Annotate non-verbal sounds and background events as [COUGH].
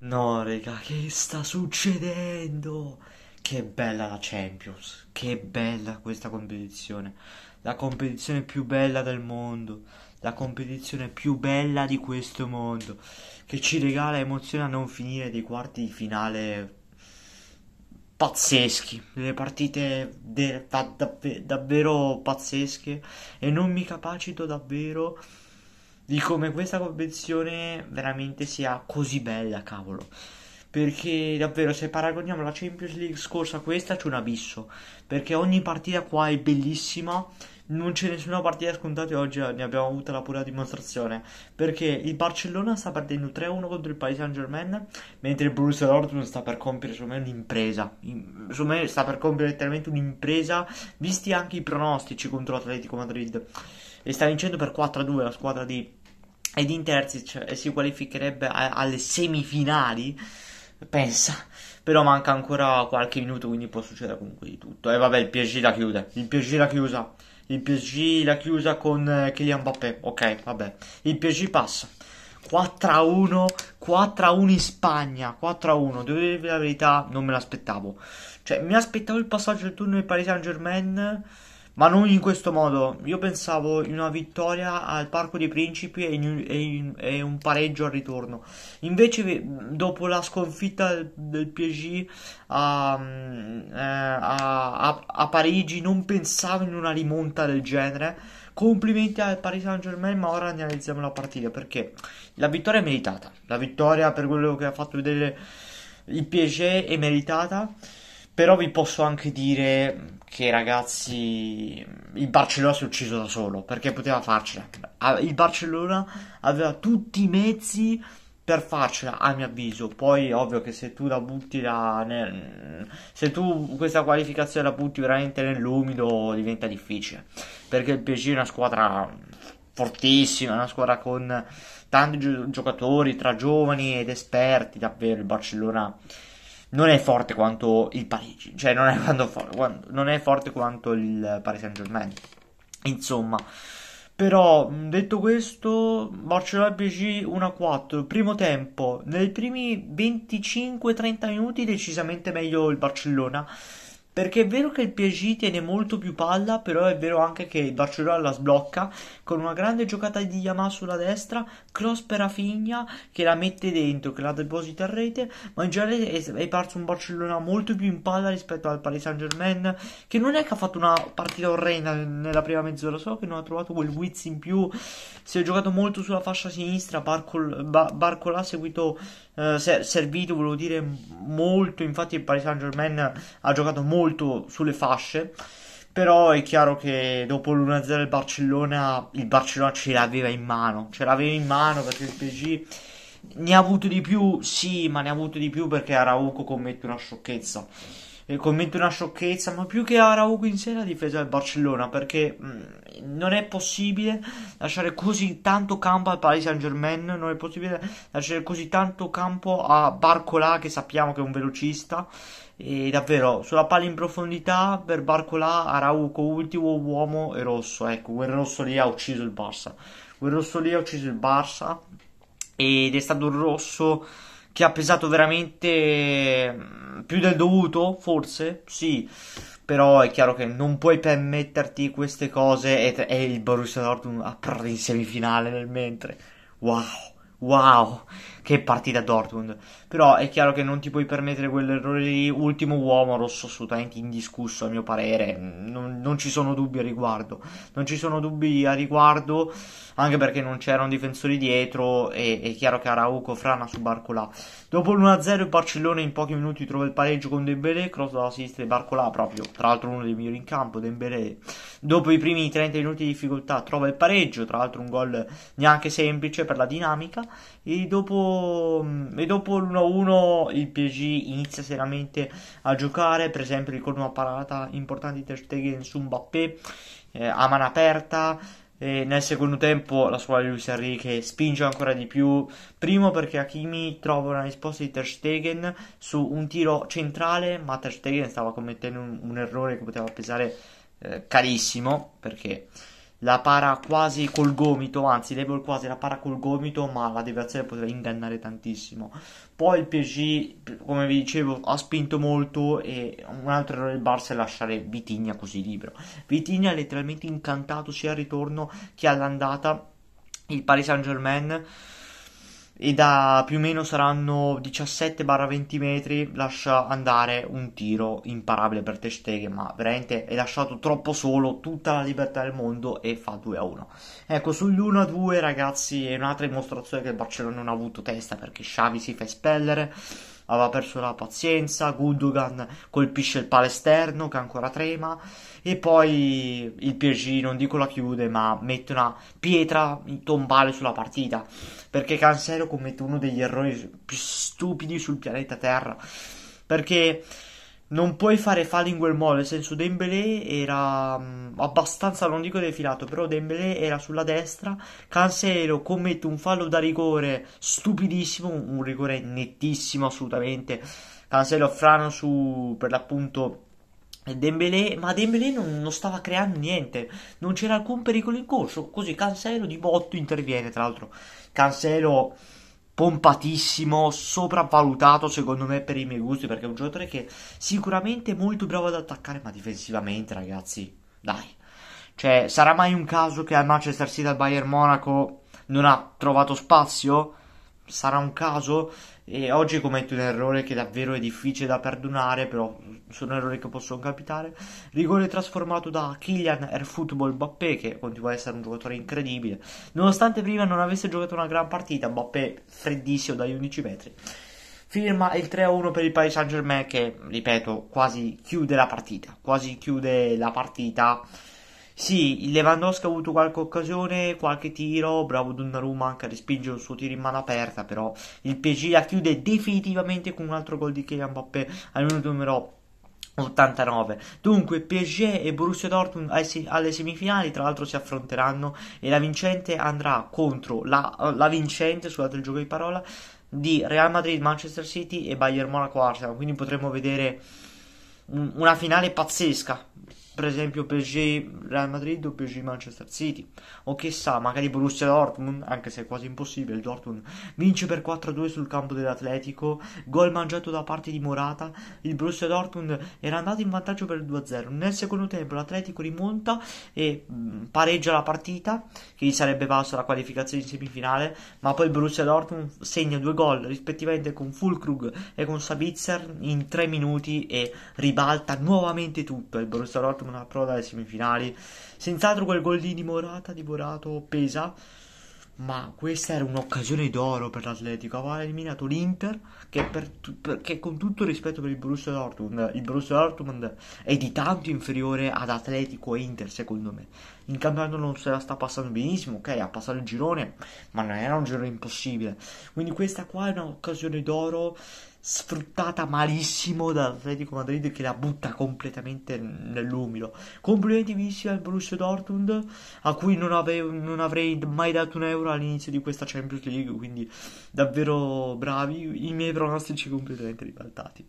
No, raga, che sta succedendo? Che bella la Champions, che bella questa competizione. La competizione più bella del mondo, la competizione più bella di questo mondo, che ci regala emozioni a non finire dei quarti di finale pazzeschi, delle partite de- da- davvero pazzesche e non mi capacito davvero di come questa competizione veramente sia così bella, cavolo. Perché davvero, se paragoniamo la Champions League scorsa a questa, c'è un abisso. Perché ogni partita qua è bellissima. Non c'è nessuna partita scontata e oggi ne abbiamo avuta la pura dimostrazione. Perché il Barcellona sta perdendo 3-1 contro il Paris Saint Germain, mentre il Borussia Dortmund sta per compiere secondo me un'impresa. Insomma, sta per compiere letteralmente un'impresa, visti anche i pronostici contro l'Atletico Madrid. E sta vincendo per 4-2 la squadra di ed Inter cioè, si qualificherebbe a- alle semifinali, pensa. Però manca ancora qualche minuto, quindi può succedere comunque di tutto. E eh, vabbè, il PSG la chiude. Il PSG la chiusa. Il PSG la chiusa con eh, Kylian Mbappé. Ok, vabbè. Il PSG passa. 4-1, 4-1 in Spagna, 4-1, devo dire la verità, non me l'aspettavo. Cioè, mi aspettavo il passaggio del turno di Paris Saint-Germain, ma non in questo modo. Io pensavo in una vittoria al Parco dei Principi e, in, e, in, e un pareggio al ritorno. Invece, dopo la sconfitta del, del PSG um, eh, a, a, a, Parigi, non pensavo in una rimonta del genere. Complimenti al Paris Saint Germain, ma ora analizziamo la partita perché la vittoria è meritata. La vittoria per quello che ha fatto vedere il PSG è meritata. Però vi posso anche dire che ragazzi il Barcellona si è ucciso da solo perché poteva farcela. Ah, il Barcellona aveva tutti i mezzi per farcela, a mio avviso. Poi ovvio che se tu la butti la, nel, se tu questa qualificazione la butti veramente nell'umido diventa difficile, perché il PSG è una squadra fortissima, una squadra con tanti giocatori tra giovani ed esperti, davvero il Barcellona non è forte quanto il Parigi, cioè non è, [LAUGHS] quanto quando, non è forte quanto il Paris Saint Germain. Insomma, però detto questo, Barcellona PSG 1-4, primo tempo, nei primi 25-30 minuti decisamente meglio il Barcellona. Perché è vero che il PSG tiene molto più palla, però è vero anche che il Barcellona la sblocca con una grande giocata di Yamaha sulla destra, cross per Afigna che la mette dentro, che la deposita a rete, ma in generale è, è parso un Barcellona molto più in palla rispetto al Paris Saint Germain, che non è che ha fatto una partita orrenda nella prima mezz'ora, solo che non ha trovato quel wiz in più, si è giocato molto sulla fascia sinistra, Barcol, ba, Barcola ha seguito, eh, servito, volevo dire, molto, infatti il Paris Saint Germain ha giocato molto sulle fasce, però è chiaro che dopo l'1-0 il Barcellona, il Barcellona ce l'aveva in mano. Ce l'aveva in mano perché il PG ne ha avuto di più, sì, ma ne ha avuto di più perché Arauco commette una sciocchezza commento una sciocchezza, ma più che Arauco in sé la difesa del Barcellona, perché mh, mm, non è possibile lasciare così tanto campo al Paris Saint Germain, non è possibile lasciare così tanto campo a Barcola che sappiamo che è un velocista. E davvero sulla palla in profondità per Barcola, Arauco, ultimo uomo e rosso. Ecco, quel rosso lì ha ucciso il Barça. Quel rosso lì ha ucciso il Barça ed è stato un rosso che ha pesato veramente mm, più del dovuto, forse? Sì, però è chiaro che non puoi permetterti queste cose e, e il Borussia Dortmund ha in semifinale nel mentre. Wow, wow che partita Dortmund. Però è chiaro che non ti puoi permettere quell'errore lì. Ultimo uomo rosso assolutamente indiscusso a mio parere. Non, non ci sono dubbi a riguardo. Non ci sono dubbi a riguardo anche perché non c'erano difensori dietro e è chiaro che Arauco frana su Barcolà. Dopo l'1-0 il Barcellona in pochi minuti trova il pareggio con Dembélé, cross dalla sinistra di Barcolà proprio, tra l'altro uno dei migliori in campo, Dembélé. Dopo i primi 30 minuti di difficoltà trova il pareggio, tra l'altro un gol neanche semplice per la dinamica e dopo Ehm, e dopo l'1-1 il PSG inizia seriamente a giocare, per esempio ricordo una parata importante di Ter Stegen su Mbappé, eh, a mano aperta, e nel secondo tempo la squadra di Luis Enrique spinge ancora di più. Primo perché Hakimi trova una risposta di Ter Stegen su un tiro centrale, ma Ter Stegen stava commettendo un, un errore che poteva pesare eh, carissimo perché la para quasi col gomito, anzi Lebol quasi la para col gomito, ma la deviazione potrebbe ingannare tantissimo. Poi il PSG, come vi dicevo, ha spinto molto e un altro errore del Barça è lasciare Vitigna così libero. Vitigna è letteralmente incantato sia al ritorno che all'andata. Il Paris Saint-Germain e da più o meno saranno 17-20 metri lascia andare un tiro imparabile per Ter Stegen, ma veramente è lasciato troppo solo, tutta la libertà del mondo e fa 2-1. Ecco, sugli 1 2 ragazzi è un'altra dimostrazione che il Barcellona non ha avuto testa perché Xavi si fa espellere aveva perso la pazienza, Gundogan colpisce il palo esterno che ancora trema e poi il PSG non dico la chiude ma mette una pietra tombale sulla partita perché Cancelo commette uno degli errori più stupidi sul pianeta Terra perché non puoi fare in quel modo, nel senso Dembélé era mh, mm, abbastanza, non dico defilato, però Dembélé era sulla destra, Cancelo commette un fallo da rigore stupidissimo, un, un rigore nettissimo assolutamente, Cancelo frano su per l'appunto Dembélé, ma Dembélé non, non, stava creando niente, non c'era alcun pericolo in corso, così Cancelo di botto interviene, tra l'altro Cancelo pompatissimo, sopravvalutato secondo me per i miei gusti, perché è un giocatore che sicuramente è molto bravo ad attaccare, ma difensivamente, ragazzi, dai. Cioè, sarà mai un caso che al Manchester City al Bayern Monaco non ha trovato spazio? sarà un caso e oggi commetto un errore che davvero è difficile da perdonare, però sono errori che possono capitare. Rigore trasformato da Kylian Football Bappé, che continua ad essere un giocatore incredibile. Nonostante prima non avesse giocato una gran partita, Bappé freddissimo dagli 11 metri. Firma il 3-1 per il Paris Saint Germain che, ripeto, quasi chiude la partita. Quasi chiude la partita sì, il Lewandowski ha avuto qualche occasione, qualche tiro, bravo Donnarumma anche a respingere il suo tiro in mano aperta, però il PSG la chiude definitivamente con un altro gol di Kylian Mbappé al minuto numero 89. Dunque PSG e Borussia Dortmund alle semifinali, tra l'altro si affronteranno e la vincente andrà contro la, la vincente, scusate il gioco di parola, di Real Madrid, Manchester City e Bayern Monaco Arsenal, quindi potremo vedere una finale pazzesca per esempio PSG Real Madrid o PSG Manchester City o chissà magari Borussia Dortmund anche se è quasi impossibile il Dortmund vince per 4-2 sul campo dell'Atletico gol mangiato da parte di Morata il Borussia Dortmund era andato in vantaggio per il 2-0 nel secondo tempo l'Atletico rimonta e mm, pareggia la partita che gli sarebbe valso la qualificazione in semifinale ma poi il Borussia Dortmund segna due gol rispettivamente con Fulkrug e con Sabitzer in 3 minuti e ribalta nuovamente tutto il Borussia Dortmund come una prova alle semifinali. Senz'altro quel gol di Morata, divorato pesa, ma questa era un'occasione d'oro per l'Atletico. Aveva eliminato l'Inter, che, per, per, che, con tutto rispetto per il Borussia Dortmund, il Borussia Dortmund è di tanto inferiore ad Atletico e Inter, secondo me. In campionato non se la sta passando benissimo, ok, ha passato il girone, ma non era un girone impossibile. Quindi questa qua è un'occasione d'oro sfruttata malissimo dall'Atletico Madrid che la butta completamente nell'umido. Complimenti vissimi al Borussia Dortmund a cui non, avevo, non, avrei mai dato un euro all'inizio di questa Champions League, quindi davvero bravi, i miei pronostici completamente ribaltati.